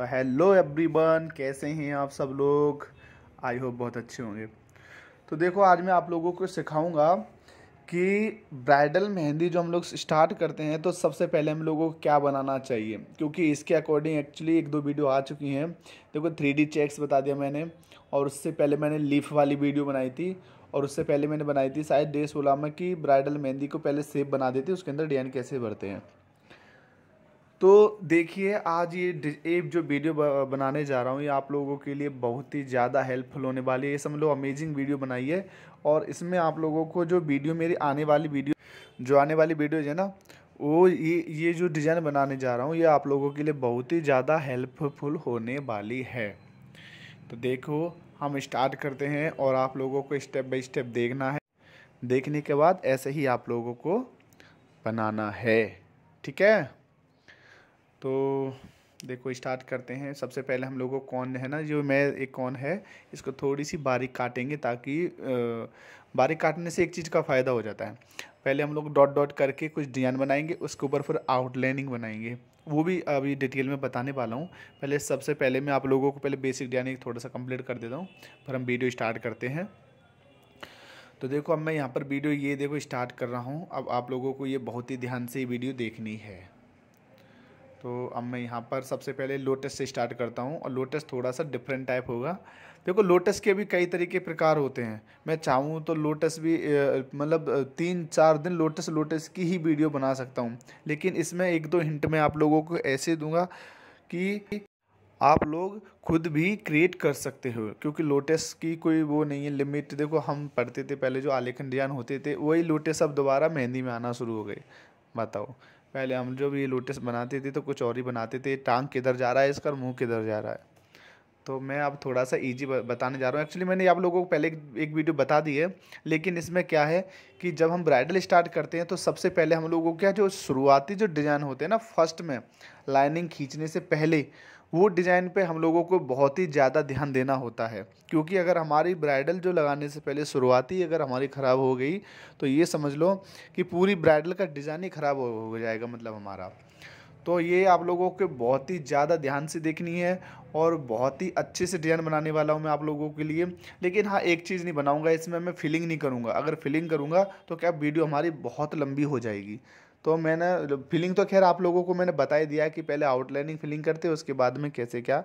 तो hello everyone कैसे हैं आप सब लोग आई होप बहुत अच्छे होंगे तो देखो आज मैं आप लोगों को सिखाऊंगा कि ब्राइडल मेहंदी जो हम लोग स्टार्ट करते हैं तो सबसे पहले हम लोगों को क्या बनाना चाहिए क्योंकि इसके अकॉर्डिंग एक्चुअली एक दो वीडियो आ चुकी हैं देखो थ्री डी चेक्स बता दिया मैंने और उससे पहले मैंने लीफ वाली वीडियो बनाई थी और उससे पहले मैंने बनाई थी शायद डे सोलह में कि ब्राइडल मेहंदी को पहले सेप बना देती उसके अंदर डिजाइन कैसे भरते हैं तो देखिए आज ये एक जो वीडियो बनाने जा रहा हूँ ये आप लोगों के लिए बहुत ही ज़्यादा हेल्पफुल होने वाली है ये समझ लो अमेजिंग वीडियो बनाई है और इसमें आप लोगों को जो वीडियो मेरी आने वाली वीडियो जो आने वाली वीडियोज है ना वो ये ये जो डिज़ाइन बनाने जा रहा हूँ ये आप लोगों के लिए बहुत ही ज़्यादा हेल्पफुल होने वाली है तो देखो हम स्टार्ट करते हैं और आप लोगों को स्टेप बाय स्टेप देखना है देखने के बाद ऐसे ही आप लोगों को बनाना है ठीक है तो देखो स्टार्ट करते हैं सबसे पहले हम लोगों को कौन है ना जो मैं एक कौन है इसको थोड़ी सी बारीक काटेंगे ताकि बारीक काटने से एक चीज़ का फ़ायदा हो जाता है पहले हम लोग डॉट डॉट करके कुछ डिजाइन बनाएंगे उसके ऊपर फिर आउटलाइनिंग बनाएंगे वो भी अभी डिटेल में बताने वाला हूँ पहले सबसे पहले मैं आप लोगों को पहले बेसिक डिजाइनिंग थोड़ा सा कम्प्लीट कर देता हूँ फिर हम वीडियो स्टार्ट करते हैं तो देखो अब मैं यहाँ पर वीडियो ये देखो स्टार्ट कर रहा हूँ अब आप लोगों को ये बहुत ही ध्यान से वीडियो देखनी है तो अब मैं यहाँ पर सबसे पहले लोटस से स्टार्ट करता हूँ और लोटस थोड़ा सा डिफरेंट टाइप होगा देखो लोटस के भी कई तरीके प्रकार होते हैं मैं चाहूँ तो लोटस भी मतलब तीन चार दिन लोटस लोटस की ही वीडियो बना सकता हूँ लेकिन इसमें एक दो हिंट मैं आप लोगों को ऐसे दूंगा कि आप लोग खुद भी क्रिएट कर सकते हो क्योंकि लोटस की कोई वो नहीं है लिमिट देखो हम पढ़ते थे पहले जो आलेखन डिजाइन होते थे वही लोटस अब दोबारा मेहंदी में आना शुरू हो गए बताओ पहले हम जो भी लोटस बनाते थे तो कुछ और ही बनाते थे टांग किधर जा रहा है इसका मुंह किधर जा रहा है तो मैं अब थोड़ा सा इजी बताने जा रहा हूँ एक्चुअली मैंने आप लोगों को पहले एक वीडियो बता दी है लेकिन इसमें क्या है कि जब हम ब्राइडल स्टार्ट करते हैं तो सबसे पहले हम लोगों को क्या जो शुरुआती जो डिज़ाइन होते हैं ना फर्स्ट में लाइनिंग खींचने से पहले वो डिज़ाइन पे हम लोगों को बहुत ही ज़्यादा ध्यान देना होता है क्योंकि अगर हमारी ब्राइडल जो लगाने से पहले शुरुआती अगर हमारी ख़राब हो गई तो ये समझ लो कि पूरी ब्राइडल का डिज़ाइन ही ख़राब हो जाएगा मतलब हमारा तो ये आप लोगों के बहुत ही ज़्यादा ध्यान से देखनी है और बहुत ही अच्छे से डिज़ाइन बनाने वाला हूँ मैं आप लोगों के लिए लेकिन हाँ एक चीज़ नहीं बनाऊँगा इसमें मैं फिलिंग नहीं करूँगा अगर फिलिंग करूँगा तो क्या वीडियो हमारी बहुत लंबी हो जाएगी तो मैंने फिलिंग तो खैर आप लोगों को मैंने बता ही दिया कि पहले आउटलाइनिंग फिलिंग करते हैं उसके बाद में कैसे क्या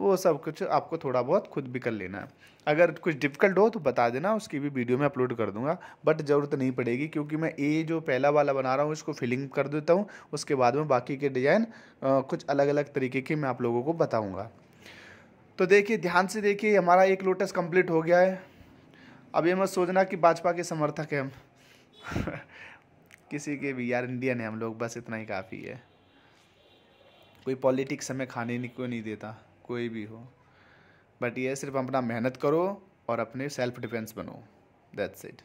वो सब कुछ आपको थोड़ा बहुत खुद भी कर लेना है अगर कुछ डिफ़िकल्ट हो तो बता देना उसकी भी वीडियो में अपलोड कर दूंगा बट ज़रूरत नहीं पड़ेगी क्योंकि मैं ए जो पहला वाला बना रहा हूँ इसको फिलिंग कर देता हूँ उसके बाद में बाकी के डिज़ाइन कुछ अलग अलग तरीके के मैं आप लोगों को बताऊँगा तो देखिए ध्यान से देखिए हमारा एक लोटस कम्प्लीट हो गया है अब ये मत सोचना कि भाजपा के समर्थक हैं हम किसी के भी यार इंडियन है हम लोग बस इतना ही काफ़ी है कोई पॉलिटिक्स हमें खाने को नहीं देता कोई भी हो बट ये सिर्फ अपना मेहनत करो और अपने सेल्फ डिफेंस बनो दैट्स इट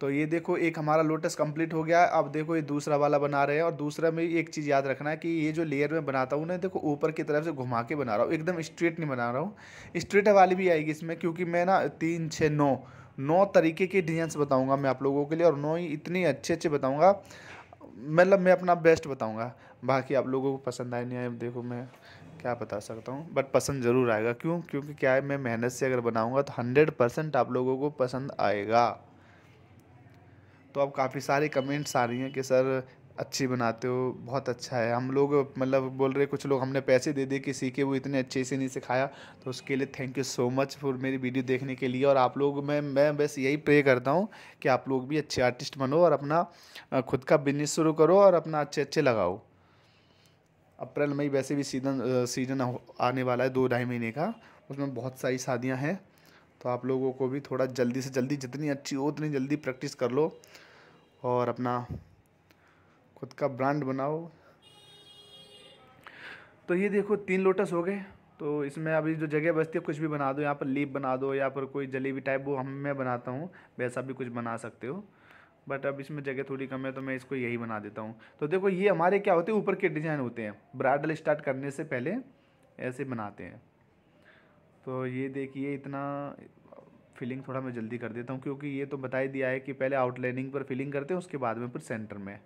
तो ये देखो एक हमारा लोटस कंप्लीट हो गया अब देखो ये दूसरा वाला बना रहे हैं और दूसरा में एक चीज़ याद रखना है कि ये जो लेयर में बनाता हूँ ना देखो ऊपर की तरफ से घुमा के बना रहा हूँ एकदम स्ट्रेट नहीं बना रहा हूँ स्ट्रेट वाली भी आएगी इसमें क्योंकि मैं ना तीन छः नौ नौ तरीके के डिजाइन बताऊंगा मैं आप लोगों के लिए और नौ ही इतने अच्छे अच्छे बताऊंगा मतलब मैं अपना बेस्ट बताऊंगा बाकी आप लोगों को पसंद आए नहीं आए देखो मैं क्या बता सकता हूँ बट पसंद ज़रूर आएगा क्यों क्योंकि क्या है मैं मेहनत से अगर बनाऊँगा तो हंड्रेड परसेंट आप लोगों को पसंद आएगा तो अब काफ़ी सारी कमेंट्स आ रही हैं कि सर अच्छी बनाते हो बहुत अच्छा है हम लोग मतलब बोल रहे कुछ लोग हमने पैसे दे दे के सीखे वो इतने अच्छे से नहीं सिखाया तो उसके लिए thank you so much for मेरी वीडियो देखने के लिए और आप लोग मैं मैं बस यही प्रे करता हूँ कि आप लोग भी अच्छे आर्टिस्ट बनो और अपना खुद का बिजनेस शुरू करो और अपना अच्छे अच्छे लगाओ अप्रैल मई वैसे भी सीजन सीजन आने वाला है दो ढाई महीने का उसमें बहुत सारी शादियाँ हैं तो आप लोगों को भी थोड़ा जल्दी से जल्दी जितनी अच्छी हो उतनी जल्दी प्रैक्टिस कर लो और अपना खुद का ब्रांड बनाओ तो ये देखो तीन लोटस हो गए तो इसमें अभी जो जगह बचती है कुछ भी बना दो यहाँ पर लीप बना दो या पर कोई जलेबी टाइप वो हम मैं बनाता हूँ वैसा भी कुछ बना सकते हो बट अब इसमें जगह थोड़ी कम है तो मैं इसको यही बना देता हूँ तो देखो ये हमारे क्या होते हैं ऊपर के डिज़ाइन होते हैं ब्राइडल स्टार्ट करने से पहले ऐसे बनाते हैं तो ये देखिए इतना फिलिंग थोड़ा मैं जल्दी कर देता हूँ क्योंकि ये तो बता ही दिया है कि पहले आउटलाइनिंग पर फिलिंग करते हैं उसके बाद में फिर सेंटर में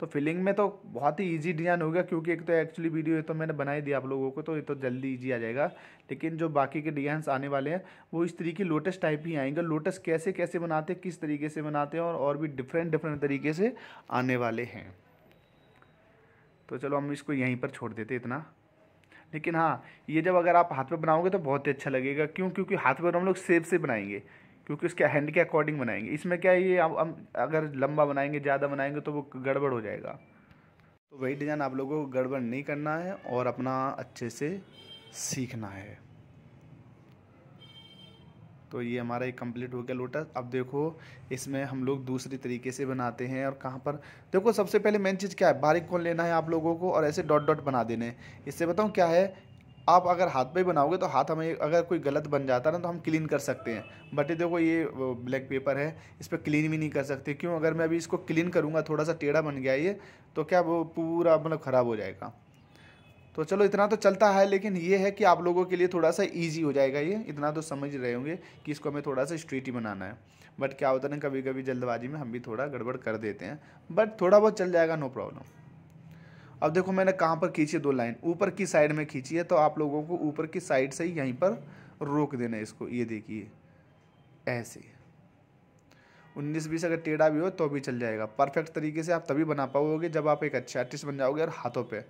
तो फिलिंग में तो बहुत ही ईजी डिज़ाइन हो गया क्योंकि एक तो एक्चुअली वीडियो ये तो मैंने बनाई दी आप लोगों को तो ये तो जल्दी ईजी आ जाएगा लेकिन जो बाकी के डिज़ाइंस आने वाले हैं वो इस तरीके लोटस टाइप ही आएंगे लोटस कैसे कैसे बनाते हैं किस तरीके से बनाते हैं और, और भी डिफरेंट डिफरेंट तरीके से आने वाले हैं तो चलो हम इसको यहीं पर छोड़ देते इतना लेकिन हाँ ये जब अगर आप हाथ पे बनाओगे तो बहुत ही अच्छा लगेगा क्यों क्योंकि हाथ पर हम लोग सेब से बनाएंगे क्योंकि उसके हैंड के अकॉर्डिंग बनाएंगे इसमें क्या है ये हम अगर लंबा बनाएंगे ज़्यादा बनाएंगे तो वो गड़बड़ हो जाएगा तो वही डिज़ाइन आप लोगों को गड़बड़ नहीं करना है और अपना अच्छे से सीखना है तो ये हमारा एक कंप्लीट हो गया लोटस अब देखो इसमें हम लोग दूसरी तरीके से बनाते हैं और कहाँ पर देखो सबसे पहले मेन चीज़ क्या है बारीक कौन लेना है आप लोगों को और ऐसे डॉट डॉट बना देने इससे बताऊँ क्या है आप अगर हाथ पे बनाओगे तो हाथ हमें अगर कोई गलत बन जाता ना तो हम क्लीन कर सकते हैं बट ये देखो ये ब्लैक पेपर है इस पर क्लीन भी नहीं कर सकते क्यों अगर मैं अभी इसको क्लीन करूँगा थोड़ा सा टेढ़ा बन गया ये तो क्या वो पूरा मतलब ख़राब हो जाएगा तो चलो इतना तो चलता है लेकिन ये है कि आप लोगों के लिए थोड़ा सा ईजी हो जाएगा ये इतना तो समझ रहे होंगे कि इसको हमें थोड़ा सा स्ट्रीट ही बनाना है बट क्या होता है ना कभी कभी जल्दबाजी में हम भी थोड़ा गड़बड़ कर देते हैं बट थोड़ा बहुत चल जाएगा नो प्रॉब्लम अब देखो मैंने कहाँ पर खींची है दो लाइन ऊपर की साइड में खींची है तो आप लोगों को ऊपर की साइड से ही यहीं पर रोक देना है इसको ये देखिए ऐसे उन्नीस बीस अगर टेढ़ा भी हो तो भी चल जाएगा परफेक्ट तरीके से आप तभी बना पाओगे जब आप एक अच्छे आर्टिस्ट बन जाओगे और हाथों पे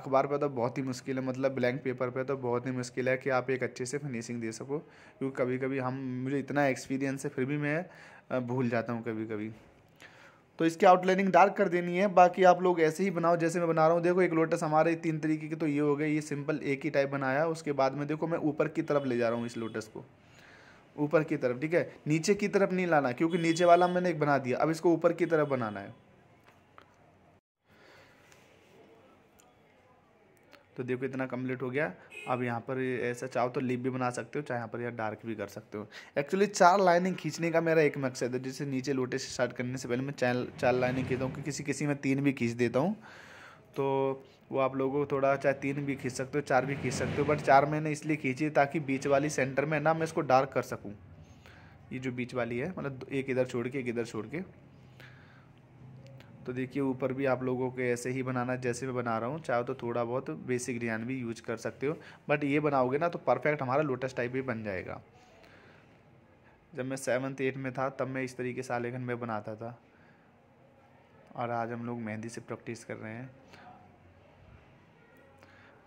अखबार पे तो बहुत ही मुश्किल है मतलब ब्लैंक पेपर पे तो बहुत ही मुश्किल है कि आप एक अच्छे से फिनिशिंग दे सको क्योंकि कभी कभी हम मुझे इतना एक्सपीरियंस है फिर भी मैं भूल जाता हूँ कभी कभी तो इसकी आउटलाइनिंग डार्क कर देनी है बाकी आप लोग ऐसे ही बनाओ जैसे मैं बना रहा हूँ देखो एक लोटस हमारे तीन तरीके के तो ये हो गए ये सिंपल एक ही टाइप बनाया उसके बाद में देखो मैं ऊपर की तरफ ले जा रहा हूँ इस लोटस को ऊपर की तरफ ठीक है नीचे की तरफ नहीं लाना क्योंकि नीचे वाला मैंने एक बना दिया अब इसको ऊपर की तरफ बनाना है तो देखो इतना कम्प्लीट हो गया अब यहाँ पर ऐसा चाहो तो लिप भी बना सकते हो चाहे यहाँ पर या डार्क भी कर सकते हो एक्चुअली चार लाइनिंग खींचने का मेरा एक मकसद है जैसे नीचे लोटे से स्टार्ट करने से पहले मैं चार चार लाइनिंग खींचता हूँ कि किसी किसी में तीन भी खींच देता हूँ तो वो आप लोगों को थोड़ा चाहे तीन भी खींच सकते हो चार भी खींच सकते हो बट चार मैंने इसलिए खींची ताकि बीच वाली सेंटर में ना मैं इसको डार्क कर सकूँ ये जो बीच वाली है मतलब एक इधर छोड़ के एक इधर छोड़ के तो देखिए ऊपर भी आप लोगों को ऐसे ही बनाना जैसे मैं बना रहा हूँ चाहे तो थोड़ा बहुत बेसिक डिजाइन भी यूज कर सकते हो बट ये बनाओगे ना तो परफेक्ट हमारा लोटस टाइप भी बन जाएगा जब मैं सेवन्थ एट में था तब मैं इस तरीके से आलेखन में बनाता था और आज हम लोग मेहंदी से प्रैक्टिस कर रहे हैं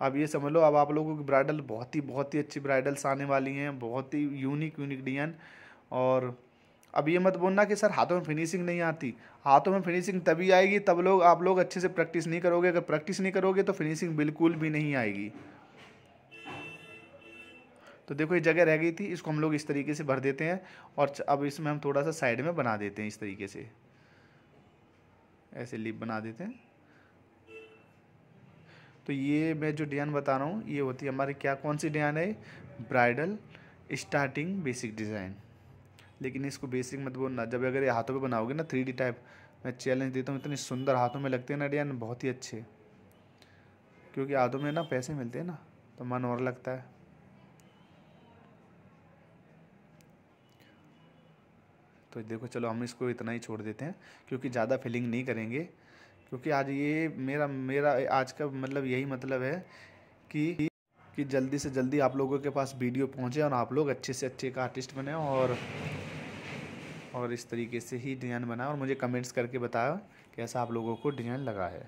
अब ये समझ लो अब आप लोगों की ब्राइडल बहुत ही बहुत ही अच्छी ब्राइडल्स आने वाली हैं बहुत ही यूनिक यूनिक डिजाइन और अब ये मत बोलना कि सर हाथों में फिनिशिंग नहीं आती हाथों में फिनिशिंग तभी आएगी तब लोग आप लोग अच्छे से प्रैक्टिस नहीं करोगे अगर प्रैक्टिस नहीं करोगे तो फिनिशिंग बिल्कुल भी नहीं आएगी तो देखो ये जगह रह गई थी इसको हम लोग इस तरीके से भर देते हैं और अब इसमें हम थोड़ा सा साइड में बना देते हैं इस तरीके से ऐसे लिप बना देते हैं तो ये मैं जो डिज़ाइन बता रहा हूँ ये होती है हमारी क्या कौन सी डिज़ाइन है ब्राइडल स्टार्टिंग बेसिक डिज़ाइन लेकिन इसको बेसिक मत बोलना जब अगर ये हाथों पे बनाओगे ना थ्री टाइप मैं चैलेंज देता हूँ इतने सुंदर हाथों में लगते हैं ना डिजाइन बहुत ही अच्छे क्योंकि हाथों में ना पैसे मिलते हैं ना तो मन और लगता है तो देखो चलो हम इसको इतना ही छोड़ देते हैं क्योंकि ज़्यादा फिलिंग नहीं करेंगे क्योंकि आज ये मेरा मेरा आज का मतलब यही मतलब है कि कि जल्दी से जल्दी आप लोगों के पास वीडियो पहुंचे और आप लोग अच्छे से अच्छे का आर्टिस्ट बने और और इस तरीके से ही डिज़ाइन बनाया और मुझे कमेंट्स करके बताया कैसा आप लोगों को डिज़ाइन लगा है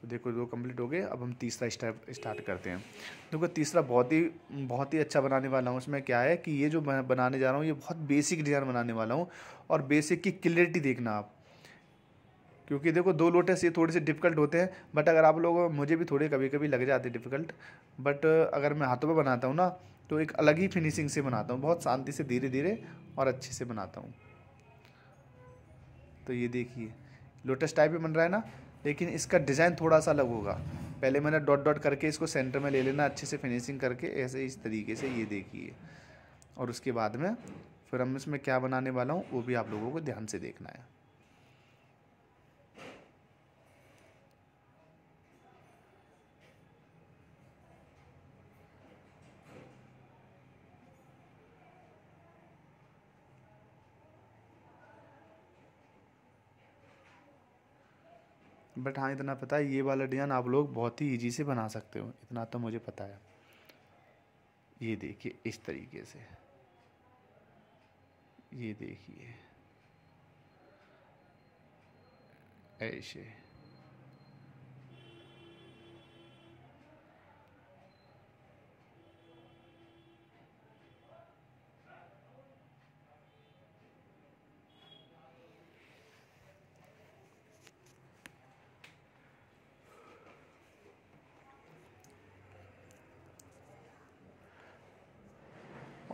तो देखो दो कंप्लीट हो गए अब हम तीसरा स्टेप स्टार्ट करते हैं देखो तीसरा बहुत ही बहुत ही अच्छा बनाने वाला हूँ इसमें क्या है कि ये जो बनाने जा रहा हूँ ये बहुत बेसिक डिज़ाइन बनाने वाला हूँ और बेसिक की क्लियरिटी देखना आप क्योंकि देखो दो लोटस ये थोड़े से डिफ़िकल्ट होते हैं बट अगर आप लोग मुझे भी थोड़े कभी कभी लग जाते डिफ़िकल्ट बट अगर मैं हाथों पर बनाता हूँ ना तो एक अलग ही फिनिशिंग से बनाता हूँ बहुत शांति से धीरे धीरे और अच्छे से बनाता हूँ तो ये देखिए लोटस टाइप ही बन रहा है ना लेकिन इसका डिज़ाइन थोड़ा सा अलग होगा पहले मैंने डॉट डॉट करके इसको सेंटर में ले लेना अच्छे से फिनिशिंग करके ऐसे इस तरीके से ये देखिए और उसके बाद में फिर हम इसमें क्या बनाने वाला हूँ वो भी आप लोगों को ध्यान से देखना है बट हाँ इतना पता है ये वाला डिज़ाइन आप लोग बहुत ही ईजी से बना सकते हो इतना तो मुझे पता है ये देखिए इस तरीके से ये देखिए ऐसे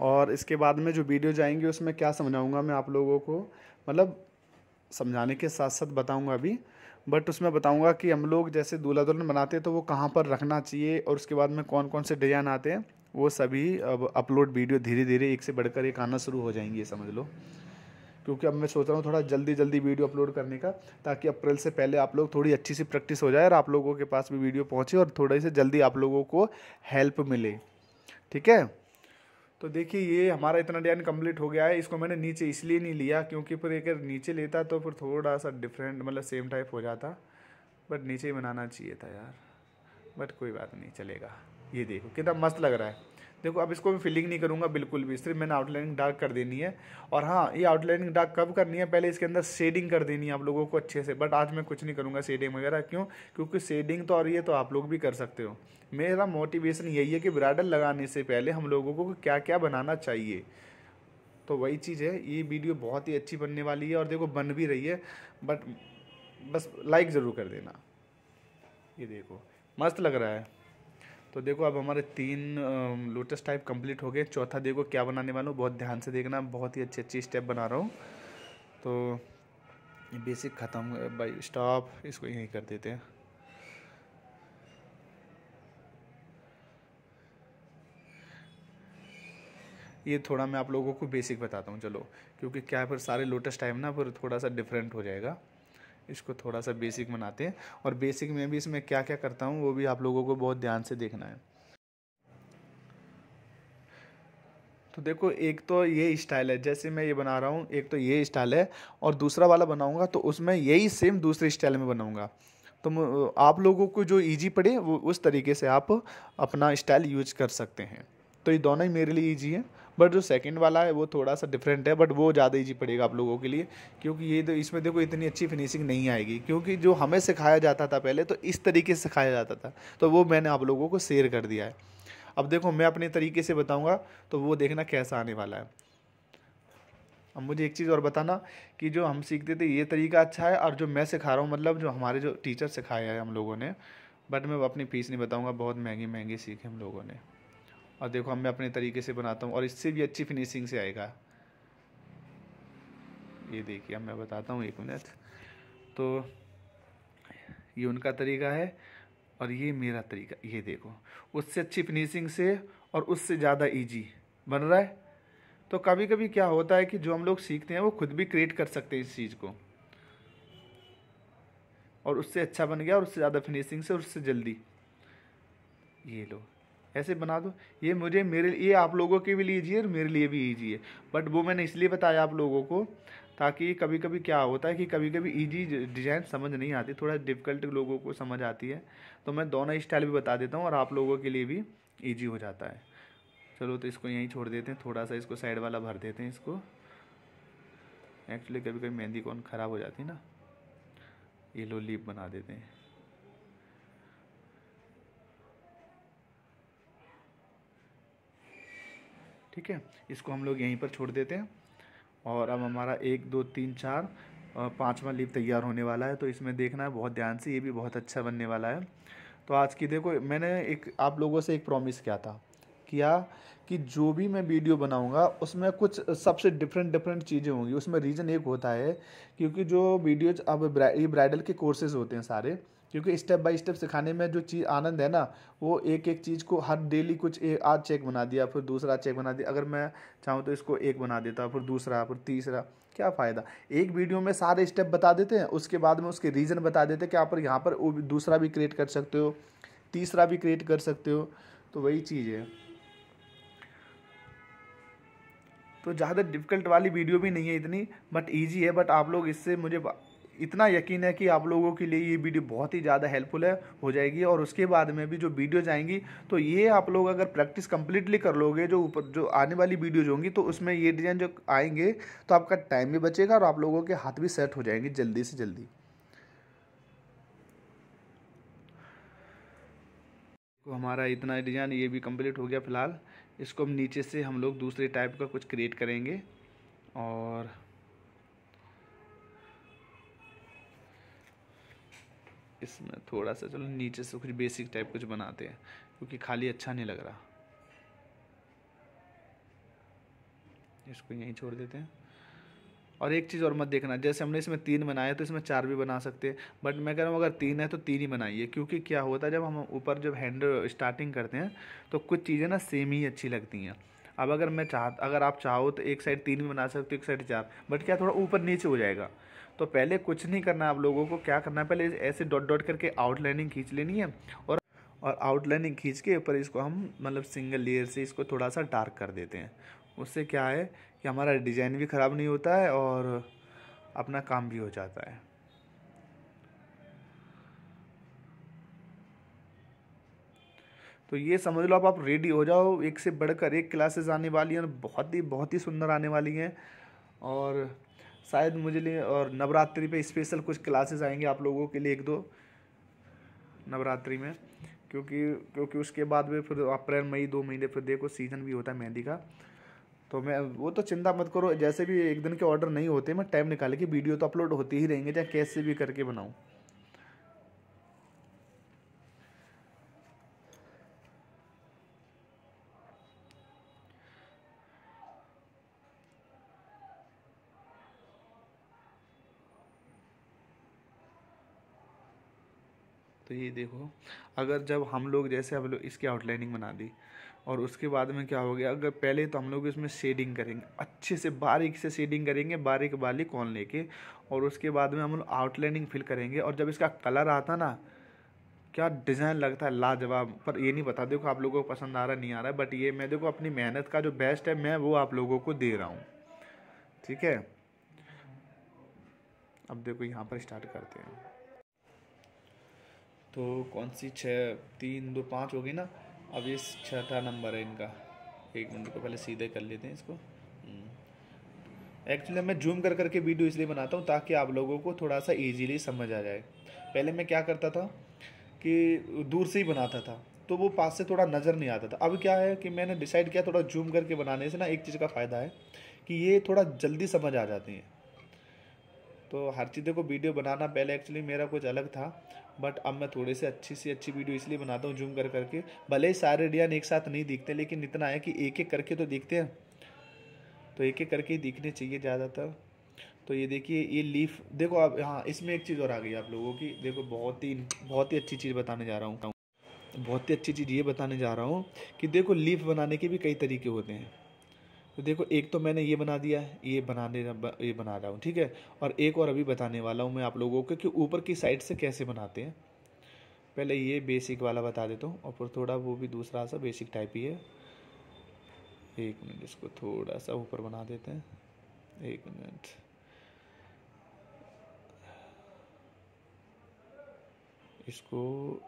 और इसके बाद में जो वीडियो जाएंगे उसमें क्या समझाऊँगा मैं आप लोगों को मतलब समझाने के साथ साथ बताऊँगा अभी बट उसमें बताऊँगा कि हम लोग जैसे दूल्हा दुल्हन बनाते हैं तो वो कहाँ पर रखना चाहिए और उसके बाद में कौन कौन से डिजाइन आते हैं वो सभी अब अपलोड वीडियो धीरे धीरे एक से बढ़कर एक आना शुरू हो जाएंगे समझ लो क्योंकि अब मैं सोच रहा हूँ थोड़ा जल्दी जल्दी वीडियो अपलोड करने का ताकि अप्रैल से पहले आप लोग थोड़ी अच्छी सी प्रैक्टिस हो जाए और आप लोगों के पास भी वीडियो पहुँचे और थोड़ी से जल्दी आप लोगों को हेल्प मिले ठीक है तो देखिए ये हमारा इतना डिजाइन कंप्लीट हो गया है इसको मैंने नीचे इसलिए नहीं लिया क्योंकि फिर एक नीचे लेता तो फिर थोड़ा सा डिफरेंट मतलब सेम टाइप हो जाता बट नीचे ही बनाना चाहिए था यार बट कोई बात नहीं चलेगा ये देखो कितना मस्त लग रहा है देखो अब इसको मैं फिलिंग नहीं करूँगा बिल्कुल भी सिर्फ मैंने आउटलाइनिंग डार्क कर देनी है और हाँ ये आउटलाइनिंग डार्क कब करनी है पहले इसके अंदर शेडिंग कर देनी है आप लोगों को अच्छे से बट आज मैं कुछ नहीं करूँगा शेडिंग वगैरह क्यों क्योंकि शेडिंग तो और ये तो आप लोग भी कर सकते हो मेरा मोटिवेशन यही है कि ब्राइडल लगाने से पहले हम लोगों को क्या क्या बनाना चाहिए तो वही चीज़ है ये वीडियो बहुत ही अच्छी बनने वाली है और देखो बन भी रही है बट बस लाइक ज़रूर कर देना ये देखो मस्त लग रहा है तो देखो अब हमारे तीन लोटस टाइप कंप्लीट हो गए चौथा देखो क्या बनाने वाला हूँ बहुत ध्यान से देखना बहुत ही अच्छे अच्छी स्टेप बना रहा हूँ तो बेसिक ख़त्म भाई स्टॉप इसको यहीं कर देते हैं ये थोड़ा मैं आप लोगों को बेसिक बताता हूँ चलो क्योंकि क्या है फिर सारे लोटस टाइम ना फिर थोड़ा सा डिफरेंट हो जाएगा इसको थोड़ा सा बेसिक बनाते हैं और बेसिक में भी इसमें क्या क्या करता हूँ वो भी आप लोगों को बहुत ध्यान से देखना है तो देखो एक तो ये स्टाइल है जैसे मैं ये बना रहा हूँ एक तो ये स्टाइल है और दूसरा वाला बनाऊँगा तो उसमें यही सेम दूसरे स्टाइल में बनाऊँगा तो आप लोगों को जो ईजी पड़े वो उस तरीके से आप अपना स्टाइल यूज कर सकते हैं तो ये दोनों ही मेरे लिए ईजी है बट जो सेकंड वाला है वो थोड़ा सा डिफरेंट है बट वो ज़्यादा ईजी पड़ेगा आप लोगों के लिए क्योंकि ये तो इसमें देखो इतनी अच्छी फिनिशिंग नहीं आएगी क्योंकि जो हमें सिखाया जाता था पहले तो इस तरीके से सिखाया जाता था तो वो मैंने आप लोगों को शेयर कर दिया है अब देखो मैं अपने तरीके से बताऊँगा तो वो देखना कैसा आने वाला है अब मुझे एक चीज़ और बताना कि जो हम सीखते थे ये तरीका अच्छा है और जो मैं सिखा रहा हूँ मतलब जो हमारे जो टीचर सिखाया है हम लोगों ने बट मैं अपनी फ़ीस नहीं बताऊँगा बहुत महंगी महंगी सीखे हम लोगों ने और देखो हम मैं अपने तरीके से बनाता हूँ और इससे भी अच्छी फिनिशिंग से आएगा ये देखिए अब मैं बताता हूँ एक मिनट तो ये उनका तरीका है और ये मेरा तरीका ये देखो उससे अच्छी फिनिशिंग से और उससे ज़्यादा इजी बन रहा है तो कभी कभी क्या होता है कि जो हम लोग सीखते हैं वो खुद भी क्रिएट कर सकते हैं इस चीज़ को और उससे अच्छा बन गया और उससे ज़्यादा फिनिशिंग से और उससे जल्दी ये लो ऐसे बना दो ये मुझे मेरे ये आप लोगों के भी लीजिए और मेरे लिए भी ईजी है बट वो मैंने इसलिए बताया आप लोगों को ताकि कभी कभी क्या होता है कि कभी कभी इजी डिज़ाइन समझ नहीं आती थोड़ा डिफ़िकल्ट लोगों को समझ आती है तो मैं दोनों स्टाइल भी बता देता हूँ और आप लोगों के लिए भी ईजी हो जाता है चलो तो इसको यहीं छोड़ देते हैं थोड़ा सा इसको साइड वाला भर देते हैं इसको एक्चुअली कभी कभी मेहंदी कौन ख़राब हो जाती है ना ये लो लीप बना देते हैं ठीक है इसको हम लोग यहीं पर छोड़ देते हैं और अब हमारा एक दो तीन चार पाँचवा लीप तैयार होने वाला है तो इसमें देखना है बहुत ध्यान से ये भी बहुत अच्छा बनने वाला है तो आज की देखो मैंने एक आप लोगों से एक प्रॉमिस किया था किया कि जो भी मैं वीडियो बनाऊंगा उसमें कुछ सबसे डिफरेंट डिफरेंट चीज़ें होंगी उसमें रीज़न एक होता है क्योंकि जो वीडियोज अब ब्रा, ये ब्राइडल के कोर्सेज होते हैं सारे क्योंकि स्टेप बाय स्टेप सिखाने में जो चीज़ आनंद है ना वो एक एक चीज़ को हर डेली कुछ एक आज चेक बना दिया फिर दूसरा चेक बना दिया अगर मैं चाहूँ तो इसको एक बना देता फिर दूसरा फिर तीसरा क्या फ़ायदा एक वीडियो में सारे स्टेप बता देते हैं उसके बाद में उसके रीज़न बता देते हैं कि आप यहाँ पर दूसरा भी क्रिएट कर सकते हो तीसरा भी क्रिएट कर सकते हो तो वही चीज़ है तो ज़्यादा डिफ़िकल्ट वाली वीडियो भी नहीं है इतनी बट ईजी है बट आप लोग इससे मुझे इतना यकीन है कि आप लोगों के लिए ये वीडियो बहुत ही ज़्यादा हेल्पफुल है हो जाएगी और उसके बाद में भी जो वीडियोज आएंगी तो ये आप लोग अगर प्रैक्टिस कम्प्लीटली कर लोगे जो ऊपर जो आने वाली वीडियोज होंगी तो उसमें ये डिज़ाइन जो आएंगे तो आपका टाइम भी बचेगा और आप लोगों के हाथ भी सेट हो जाएंगे जल्दी से जल्दी को तो हमारा इतना डिज़ाइन ये भी कंप्लीट हो गया फ़िलहाल इसको हम नीचे से हम लोग दूसरे टाइप का कुछ क्रिएट करेंगे और इसमें थोड़ा सा चलो नीचे से कुछ बेसिक टाइप कुछ बनाते हैं क्योंकि खाली अच्छा नहीं लग रहा इसको यहीं छोड़ देते हैं और एक चीज़ और मत देखना जैसे हमने इसमें तीन बनाए तो इसमें चार भी बना सकते हैं बट मैं कह रहा हूँ अगर तीन है तो तीन ही बनाइए क्योंकि क्या होता है जब हम ऊपर जब हैंडल स्टार्टिंग करते हैं तो कुछ चीज़ें ना सेम ही अच्छी लगती हैं अब अगर मैं चाह अगर आप चाहो तो एक साइड तीन भी बना सकते हो एक साइड चार बट क्या थोड़ा ऊपर नीचे हो जाएगा तो पहले कुछ नहीं करना आप लोगों को क्या करना है पहले ऐसे डॉट डॉट करके आउटलाइनिंग खींच लेनी है और और आउटलाइनिंग खींच के ऊपर इसको हम मतलब सिंगल लेयर से इसको थोड़ा सा डार्क कर देते हैं उससे क्या है कि हमारा डिज़ाइन भी ख़राब नहीं होता है और अपना काम भी हो जाता है तो ये समझ लो आप आप रेडी हो जाओ एक से बढ़कर एक क्लासेस आने वाली हैं बहुत ही बहुत ही सुंदर आने वाली हैं और शायद मुझे लिए और नवरात्रि पे स्पेशल कुछ क्लासेस आएंगे आप लोगों के लिए एक दो नवरात्रि में क्योंकि क्योंकि उसके बाद में फिर अप्रैल मई दो महीने फिर देखो सीज़न भी होता है मेहंदी का तो मैं वो तो चिंता मत करो जैसे भी एक दिन के ऑर्डर नहीं होते मैं टाइम निकाल के वीडियो तो अपलोड होते ही रहेंगे चाहे कैसे भी करके बनाऊँ ये देखो अगर जब हम लोग जैसे हम लोग इसकी आउटलाइनिंग बना दी और उसके बाद में क्या हो गया अगर पहले तो हम लोग इसमें शेडिंग करेंगे अच्छे से बारीक से शेडिंग करेंगे बारीक बाली कौन लेके और उसके बाद में हम लोग आउटलाइनिंग फिल करेंगे और जब इसका कलर आता ना क्या डिज़ाइन लगता है लाजवाब पर ये नहीं बता देखो आप लोगों को पसंद आ रहा नहीं आ रहा बट ये मैं देखो अपनी मेहनत का जो बेस्ट है मैं वो आप लोगों को दे रहा हूँ ठीक है अब देखो यहाँ पर स्टार्ट करते हैं तो कौन सी छः तीन दो पाँच होगी ना अब ये छठा नंबर है इनका एक मिनट को पहले सीधे कर लेते हैं इसको एक्चुअली हम्म। मैं जूम कर करके वीडियो इसलिए बनाता हूँ ताकि आप लोगों को थोड़ा सा इजीली समझ आ जाए पहले मैं क्या करता था कि दूर से ही बनाता था तो वो पास से थोड़ा नज़र नहीं आता था अब क्या है कि मैंने डिसाइड किया थोड़ा जूम करके बनाने से ना एक चीज़ का फ़ायदा है कि ये थोड़ा जल्दी समझ आ जाती है तो हर चीज़ों को वीडियो बनाना पहले एक्चुअली मेरा कुछ अलग था बट अब मैं थोड़े से अच्छी से अच्छी वीडियो इसलिए बनाता हूँ जूम कर करके भले ही सारे डियान एक साथ नहीं दिखते लेकिन इतना है कि एक एक करके तो दिखते हैं तो एक एक करके ही दिखने चाहिए ज़्यादातर तो ये देखिए ये लीफ देखो आप हाँ इसमें एक चीज़ और आ गई आप लोगों की देखो बहुत ही बहुत ही अच्छी चीज़ बताने जा रहा हूँ बहुत ही अच्छी चीज़ ये बताने जा रहा हूँ कि देखो लीफ बनाने के भी कई तरीके होते हैं तो देखो एक तो मैंने ये बना दिया है ये बनाने ये बना रहा हूँ ठीक है और एक और अभी बताने वाला हूँ मैं आप लोगों को कि ऊपर की साइड से कैसे बनाते हैं पहले ये बेसिक वाला बता देता हूँ और फिर थोड़ा वो भी दूसरा सा बेसिक टाइप ही है एक मिनट इसको थोड़ा सा ऊपर बना देते हैं एक मिनट इसको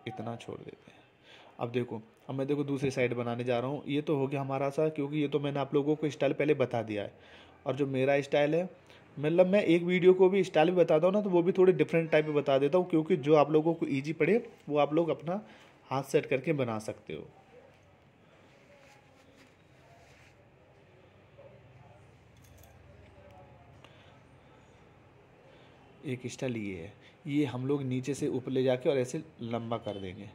इतना छोड़ देते हैं अब देखो अब मैं देखो दूसरी साइड बनाने जा रहा हूँ ये तो हो गया हमारा सा क्योंकि ये तो मैंने आप लोगों को स्टाइल पहले बता दिया है और जो मेरा स्टाइल है मतलब मैं एक वीडियो को भी स्टाइल भी बताता हूँ ना तो वो भी थोड़े डिफरेंट टाइप में बता देता हूँ क्योंकि जो आप लोगों को ईजी पड़े वो आप लोग अपना हाथ सेट करके बना सकते हो एक स्टाइल ये है ये हम लोग नीचे से ऊपर ले जाके और ऐसे लंबा कर देंगे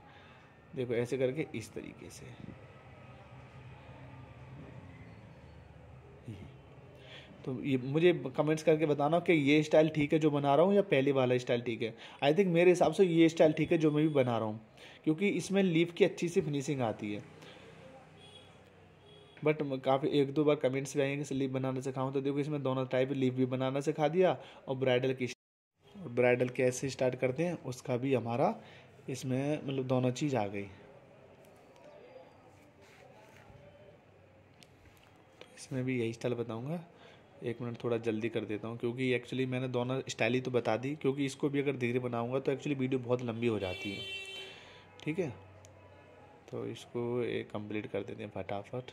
देखो ऐसे करके इस तरीके से तो ये मुझे कमेंट्स करके बताना कि ये स्टाइल ठीक है जो बना रहा हूँ या पहले वाला स्टाइल ठीक है आई थिंक मेरे हिसाब से ये स्टाइल ठीक है जो मैं भी बना रहा हूँ क्योंकि इसमें लीफ की अच्छी सी फिनिशिंग आती है बट काफ़ी एक दो बार कमेंट्स भी आएंगे लीव बनाना सिखाऊँ तो देखो इसमें दोनों टाइप लीव भी बनाना सिखा दिया और ब्राइडल की ब्राइडल कैसे स्टार्ट करते हैं उसका भी हमारा इसमें मतलब दोनों चीज़ आ गई तो इसमें भी यही स्टाइल बताऊंगा एक मिनट थोड़ा जल्दी कर देता हूँ क्योंकि एक्चुअली मैंने दोनों स्टाइल ही तो बता दी क्योंकि इसको भी अगर धीरे बनाऊँगा तो एक्चुअली वीडियो बहुत लंबी हो जाती है ठीक है तो इसको एक कंप्लीट कर देते हैं फटाफट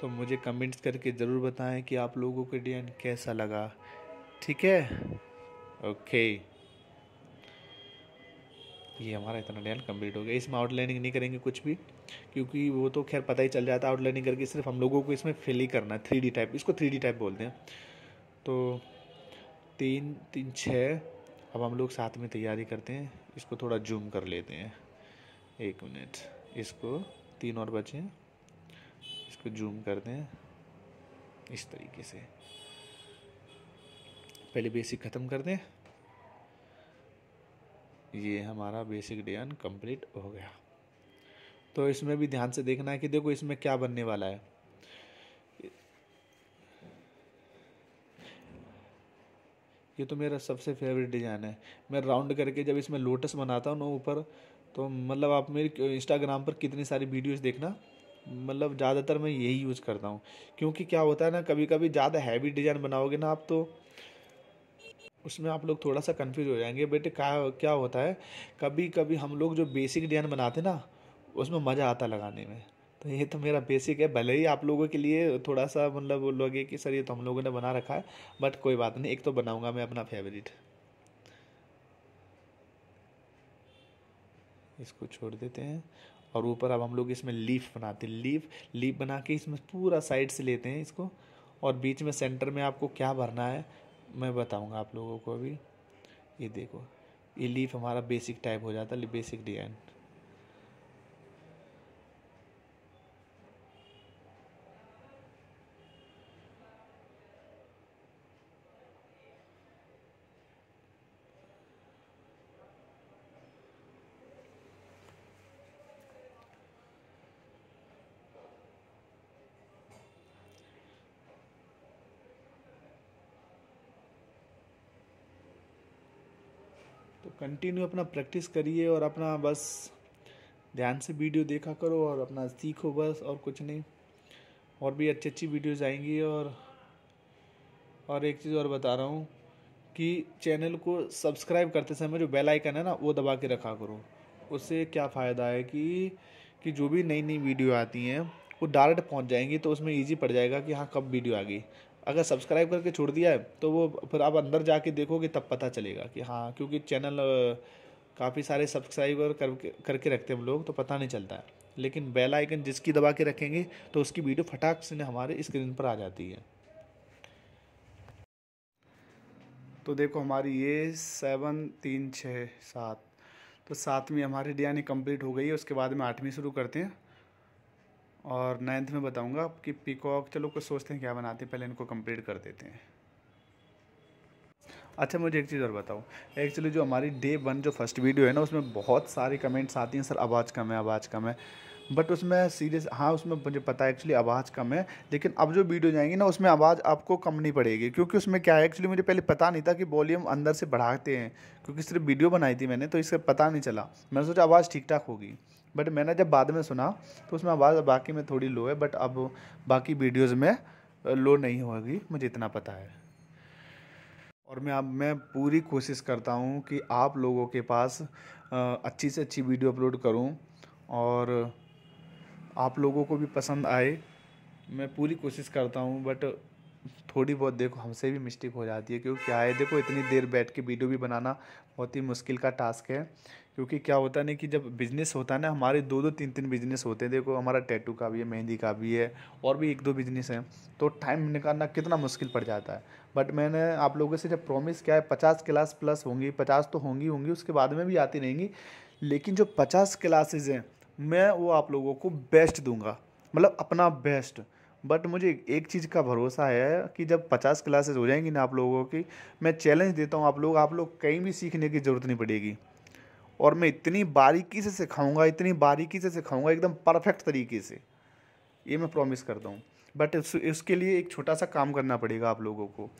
तो मुझे कमेंट्स करके ज़रूर बताएं कि आप लोगों के डिज़ाइन कैसा लगा ठीक है ओके ये हमारा इतना लेवल कंप्लीट हो गया इसमें आउटलाइनिंग नहीं करेंगे कुछ भी क्योंकि वो तो खैर पता ही चल जाता है आउटलाइनिंग करके सिर्फ हम लोगों को इसमें फिल ही करना है थ्री टाइप इसको थ्री डी टाइप बोलते हैं तो तीन तीन छः अब हम लोग साथ में तैयारी करते हैं इसको थोड़ा जूम कर लेते हैं एक मिनट इसको तीन और बचे इसको जूम कर दें इस तरीके से पहले बेसिक ख़त्म कर दें ये हमारा बेसिक डिजाइन कंप्लीट हो गया तो इसमें भी ध्यान से देखना है कि देखो इसमें क्या बनने वाला है ये तो मेरा सबसे फेवरेट डिज़ाइन है मैं राउंड करके जब इसमें लोटस बनाता हूँ ना ऊपर तो मतलब आप मेरे इंस्टाग्राम पर कितनी सारी वीडियोस देखना मतलब ज़्यादातर मैं यही यूज़ करता हूँ क्योंकि क्या होता है ना कभी कभी ज़्यादा हैवी डिज़ाइन बनाओगे ना आप तो उसमें आप लोग थोड़ा सा कन्फ्यूज हो जाएंगे बेटे क्या क्या होता है कभी कभी हम लोग जो बेसिक डिजाइन बनाते ना उसमें मज़ा आता लगाने में तो ये तो मेरा बेसिक है भले ही आप लोगों के लिए थोड़ा सा मतलब वो लगे कि सर ये तो हम लोगों ने बना रखा है बट कोई बात नहीं एक तो बनाऊंगा मैं अपना फेवरेट इसको छोड़ देते हैं और ऊपर अब हम लोग इसमें लीफ बनाते हैं लीफ लीफ बना के इसमें पूरा साइड से लेते हैं इसको और बीच में सेंटर में आपको क्या भरना है मैं बताऊँगा आप लोगों को अभी ये देखो ये लीफ हमारा बेसिक टाइप हो जाता है बेसिक डिजाइन कंटिन्यू अपना प्रैक्टिस करिए और अपना बस ध्यान से वीडियो देखा करो और अपना सीखो बस और कुछ नहीं और भी अच्छी अच्छी वीडियोज़ आएंगी और और एक चीज़ और बता रहा हूँ कि चैनल को सब्सक्राइब करते समय जो बेल आइकन है ना वो दबा के रखा करो उससे क्या फ़ायदा है कि कि जो भी नई नई वीडियो आती हैं वो डायरेक्ट पहुंच जाएंगी तो उसमें इजी पड़ जाएगा कि हाँ कब वीडियो आ गई अगर सब्सक्राइब करके छोड़ दिया है तो वो फिर आप अंदर जाके देखोगे तब पता चलेगा कि हाँ क्योंकि चैनल काफ़ी सारे सब्सक्राइबर करके करके रखते हैं हम लोग तो पता नहीं चलता है लेकिन बेल आइकन जिसकी दबा के रखेंगे तो उसकी वीडियो फटाक से हमारे स्क्रीन पर आ जाती है तो देखो हमारी ये सेवन तीन छः सात तो सातवीं हमारी डियानी कंप्लीट e हो गई है उसके बाद में आठवीं शुरू करते हैं और नाइन्थ में बताऊंगा कि पिकॉक चलो कुछ सोचते हैं क्या बनाते हैं पहले इनको कंप्लीट कर देते हैं अच्छा मुझे एक चीज़ और बताओ एक्चुअली जो हमारी डे वन जो फर्स्ट वीडियो है ना उसमें बहुत सारी कमेंट्स आती हैं सर आवाज़ कम है आवाज़ कम है बट उसमें सीरियस हाँ उसमें मुझे पता है एक्चुअली आवाज़ कम है लेकिन अब जो वीडियो जाएंगी ना उसमें आवाज़ आपको कम नहीं पड़ेगी क्योंकि उसमें क्या है एक्चुअली मुझे पहले पता नहीं था कि वॉल्यूम अंदर से बढ़ाते हैं क्योंकि सिर्फ वीडियो बनाई थी मैंने तो इससे पता नहीं चला मैंने सोचा आवाज़ ठीक ठाक होगी बट मैंने जब बाद में सुना तो उसमें आवाज़ बाकी में थोड़ी लो है बट अब बाकी वीडियोज़ में लो नहीं होगी मुझे इतना पता है और मैं अब मैं पूरी कोशिश करता हूँ कि आप लोगों के पास अच्छी से अच्छी वीडियो अपलोड करूँ और आप लोगों को भी पसंद आए मैं पूरी कोशिश करता हूँ बट थोड़ी बहुत देखो हमसे भी मिस्टेक हो जाती है क्योंकि क्या है देखो इतनी देर बैठ के वीडियो भी बनाना बहुत ही मुश्किल का टास्क है क्योंकि क्या होता है ना कि जब बिज़नेस होता है ना हमारे दो दो तीन तीन बिज़नेस होते हैं देखो हमारा टैटू का भी है मेहंदी का भी है और भी एक दो बिज़नेस हैं तो टाइम निकालना कितना मुश्किल पड़ जाता है बट मैंने आप लोगों से जब प्रॉमिस किया है पचास क्लास प्लस होंगी पचास तो होंगी होंगी उसके बाद में भी आती रहेंगी लेकिन जो पचास क्लासेज हैं मैं वो आप लोगों को बेस्ट दूंगा मतलब अपना बेस्ट बट मुझे एक चीज़ का भरोसा है कि जब पचास क्लासेज हो जाएंगी ना आप लोगों की मैं चैलेंज देता हूँ आप लोग आप लोग कहीं भी सीखने की ज़रूरत नहीं पड़ेगी और मैं इतनी बारीकी से सिखाऊंगा इतनी बारीकी से सिखाऊंगा एकदम परफेक्ट तरीके से ये मैं प्रॉमिस करता हूँ बट इस, इसके लिए एक छोटा सा काम करना पड़ेगा आप लोगों को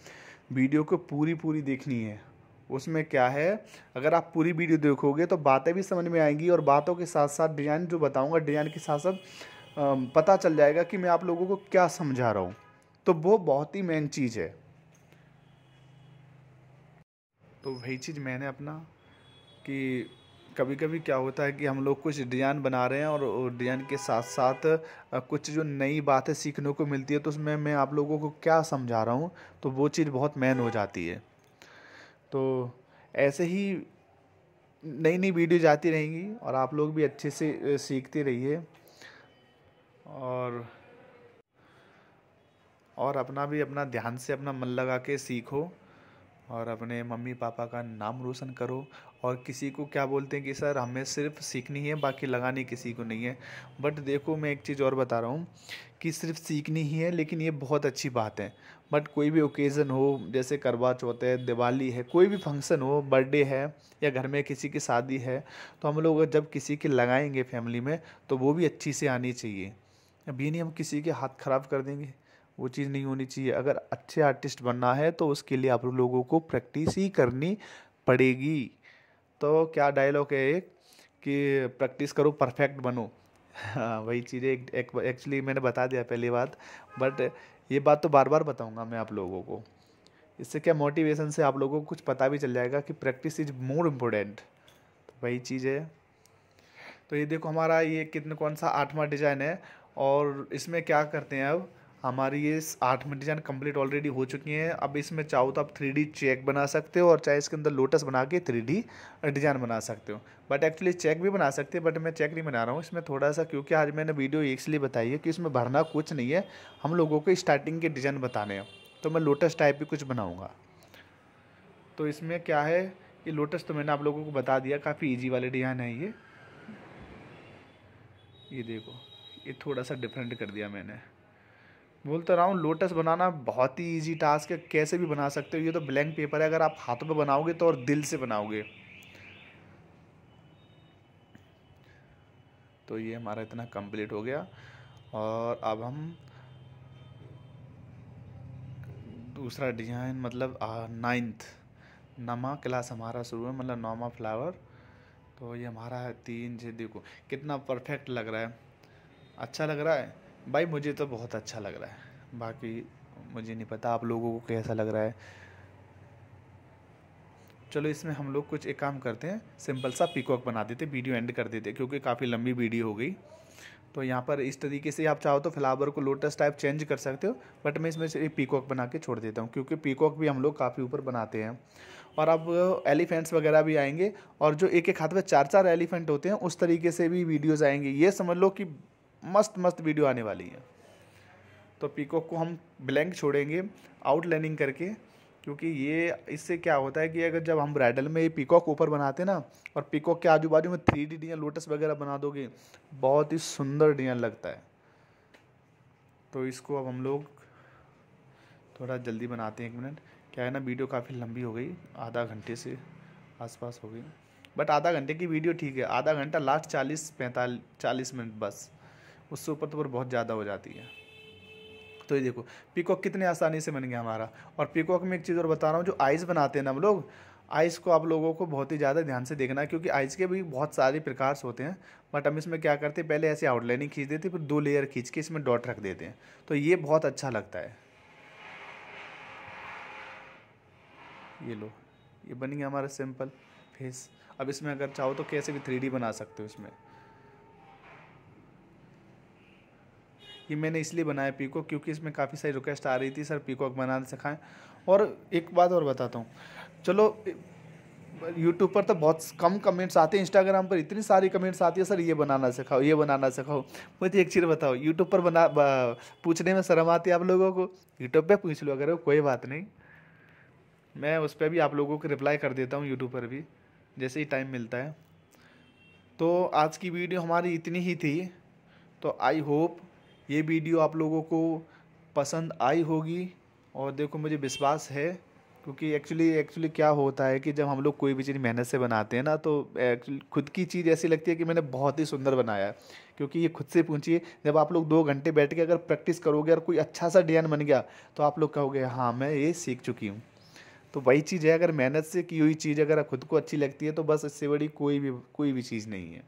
वीडियो को पूरी पूरी देखनी है उसमें क्या है अगर आप पूरी वीडियो देखोगे तो बातें भी समझ में आएंगी और बातों के साथ साथ डिज़ाइन जो बताऊँगा डिज़ाइन के साथ साथ पता चल जाएगा कि मैं आप लोगों को क्या समझा रहा हूँ तो वो बहुत ही मेन चीज़ है तो वही चीज़ मैंने अपना कि कभी कभी क्या होता है कि हम लोग कुछ डिज़ाइन बना रहे हैं और डिज़ाइन के साथ साथ कुछ जो नई बातें सीखने को मिलती है तो उसमें मैं आप लोगों को क्या समझा रहा हूँ तो वो चीज़ बहुत मैन हो जाती है तो ऐसे ही नई नई वीडियो जाती रहेंगी और आप लोग भी अच्छे से सीखते रहिए और और अपना भी अपना ध्यान से अपना मन लगा के सीखो और अपने मम्मी पापा का नाम रोशन करो और किसी को क्या बोलते हैं कि सर हमें सिर्फ सीखनी है बाकी लगानी किसी को नहीं है बट देखो मैं एक चीज़ और बता रहा हूँ कि सिर्फ सीखनी ही है लेकिन ये बहुत अच्छी बात है बट कोई भी ओकेज़न हो जैसे करवा चौथ है दिवाली है कोई भी फंक्शन हो बर्थडे है या घर में किसी की शादी है तो हम लोग जब किसी की लगाएंगे फैमिली में तो वो भी अच्छी से आनी चाहिए अब ये नहीं हम किसी के हाथ ख़राब कर देंगे वो चीज़ नहीं होनी चाहिए अगर अच्छे आर्टिस्ट बनना है तो उसके लिए आप लोगों को प्रैक्टिस ही करनी पड़ेगी तो क्या डायलॉग है एक कि प्रैक्टिस करो परफेक्ट बनो हाँ वही चीज़ें एक, एक एक्चुअली मैंने बता दिया पहली बात बट ये बात तो बार बार बताऊंगा मैं आप लोगों को इससे क्या मोटिवेशन से आप लोगों को कुछ पता भी चल जाएगा कि प्रैक्टिस इज मोर इम्पोर्टेंट वही चीज़ है तो ये देखो हमारा ये कितने कौन सा आठवां डिज़ाइन है और इसमें क्या करते हैं अब हमारी ये आठ में डिज़ाइन कंप्लीट ऑलरेडी हो चुकी हैं अब इसमें चाहो तो आप थ्री चेक बना सकते हो और चाहे इसके अंदर लोटस बना के थ्री डिज़ाइन बना सकते हो बट एक्चुअली चेक भी बना सकते हैं बट मैं चेक नहीं बना रहा हूँ इसमें थोड़ा सा क्योंकि आज मैंने वीडियो इसलिए बताई है कि इसमें भरना कुछ नहीं है हम लोगों को स्टार्टिंग के डिज़ाइन बताने हैं तो मैं लोटस टाइप भी कुछ बनाऊँगा तो इसमें क्या है ये लोटस तो मैंने आप लोगों को बता दिया काफ़ी ईजी वाले डिज़ाइन है ये ये देखो ये थोड़ा सा डिफरेंट कर दिया मैंने बोल तो रहा हूँ लोटस बनाना बहुत ही इजी टास्क है कैसे भी बना सकते हो ये तो ब्लैंक पेपर है अगर आप हाथों पे बनाओगे तो और दिल से बनाओगे तो ये हमारा इतना कंप्लीट हो गया और अब हम दूसरा डिजाइन मतलब नाइन्थ नमा क्लास हमारा शुरू है मतलब नॉमा फ्लावर तो ये हमारा है तीन छः देखो कितना परफेक्ट लग रहा है अच्छा लग रहा है भाई मुझे तो बहुत अच्छा लग रहा है बाकी मुझे नहीं पता आप लोगों को कैसा लग रहा है चलो इसमें हम लोग कुछ एक काम करते हैं सिंपल सा पीकॉक बना देते वीडियो एंड कर देते क्योंकि काफ़ी लंबी वीडियो हो गई तो यहाँ पर इस तरीके से आप चाहो तो फ्लावर को लोटस टाइप चेंज कर सकते हो बट मैं इसमें सिर्फ पीकॉक बना के छोड़ देता हूँ क्योंकि पीकॉक भी हम लोग काफ़ी ऊपर बनाते हैं और अब एलिफेंट्स वगैरह भी आएंगे और जो एक एक हाथ में चार चार एलिफेंट होते हैं उस तरीके से भी वीडियोज़ आएंगे ये समझ लो कि मस्त मस्त वीडियो आने वाली है तो पीकॉक को हम ब्लैंक छोड़ेंगे आउट लाइनिंग करके क्योंकि ये इससे क्या होता है कि अगर जब हम ब्राइडल में ये पीकॉक ऊपर बनाते ना और पीकॉक के आजू बाजू में थ्री डी डिजाइन लोटस वगैरह बना दोगे बहुत ही सुंदर डिजाइन लगता है तो इसको अब हम लोग थोड़ा जल्दी बनाते हैं एक मिनट क्या है ना वीडियो काफ़ी लंबी हो गई आधा घंटे से आसपास हो गई बट आधा घंटे की वीडियो ठीक है आधा घंटा लास्ट चालीस पैंतालीस चालीस मिनट बस उससे ऊपर तो बहुत ज़्यादा हो जाती है तो ये देखो पिकॉक कितने आसानी से बन गया हमारा और पिकॉक में एक चीज़ और बता रहा हूँ जो आइस बनाते हैं ना हम लोग आइस को आप लोगों को बहुत ही ज़्यादा ध्यान से देखना है क्योंकि आइस के भी बहुत सारे प्रकार होते हैं बट हम इसमें क्या करते हैं पहले ऐसे आउटलाइनिंग खींच देते फिर दो लेयर खींच के इसमें डॉट रख देते हैं तो ये बहुत अच्छा लगता है ये लो ये बन गया हमारा सिंपल फेस अब इसमें अगर चाहो तो कैसे भी थ्री बना सकते हो इसमें ये मैंने इसलिए बनाया पीकॉक क्योंकि इसमें काफ़ी सारी रिक्वेस्ट आ रही थी सर पीकॉक बनाना सिखाएं और एक बात और बताता हूँ चलो यूट्यूब पर तो बहुत कम कमेंट्स आते हैं इंस्टाग्राम पर इतनी सारी कमेंट्स आती है सर ये बनाना सिखाओ ये बनाना सिखाओ मुझे तो एक चीज़ बताओ यूट्यूब पर बना पूछने में शर्म आती है आप लोगों को यूट्यूब पे पूछ लो अगर कोई बात नहीं मैं उस पर भी आप लोगों को रिप्लाई कर देता हूँ यूट्यूब पर भी जैसे ही टाइम मिलता है तो आज की वीडियो हमारी इतनी ही थी तो आई होप ये वीडियो आप लोगों को पसंद आई होगी और देखो मुझे विश्वास है क्योंकि एक्चुअली एक्चुअली क्या होता है कि जब हम लोग कोई भी चीज़ मेहनत से बनाते हैं ना तो खुद की चीज़ ऐसी लगती है कि मैंने बहुत ही सुंदर बनाया है क्योंकि ये खुद से पूछिए जब आप लोग दो घंटे बैठ के अगर प्रैक्टिस करोगे और कोई अच्छा सा डिजाइन बन गया तो आप लोग कहोगे हाँ मैं ये सीख चुकी हूँ तो वही चीज़ है अगर मेहनत से की हुई चीज़ अगर खुद को अच्छी लगती है तो बस इससे बड़ी कोई भी कोई भी चीज़ नहीं है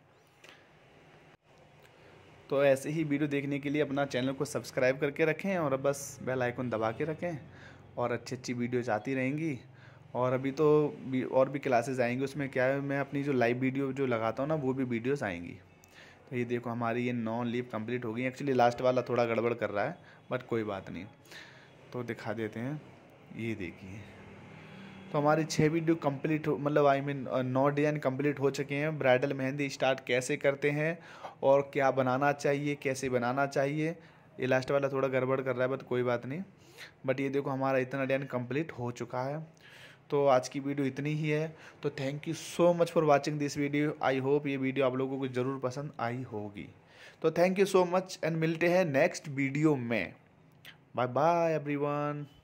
तो ऐसे ही वीडियो देखने के लिए अपना चैनल को सब्सक्राइब करके रखें और बस बेल आइकन दबा के रखें और अच्छी अच्छी वीडियोज आती रहेंगी और अभी तो भी और भी क्लासेस आएंगी उसमें क्या है मैं अपनी जो लाइव वीडियो जो लगाता हूँ ना वो भी वीडियोस आएंगी तो ये देखो हमारी ये नौ लीप कंप्लीट हो गई एक्चुअली लास्ट वाला थोड़ा गड़बड़ कर रहा है बट कोई बात नहीं तो दिखा देते हैं ये देखिए तो हमारी छः वीडियो कंप्लीट हो मतलब आई मीन नौ डिज़ाइन कम्प्लीट हो चुके हैं ब्राइडल मेहंदी स्टार्ट कैसे करते हैं और क्या बनाना चाहिए कैसे बनाना चाहिए ये लास्ट वाला थोड़ा गड़बड़ कर रहा है बट कोई बात नहीं बट ये देखो हमारा इतना डिजाइन कंप्लीट हो चुका है तो आज की वीडियो इतनी ही है तो thank you so much for watching this video I hope ये वीडियो आप लोगों को ज़रूर पसंद आई होगी तो thank you so much and मिलते हैं नेक्स्ट वीडियो में बाय बाय एवरीवन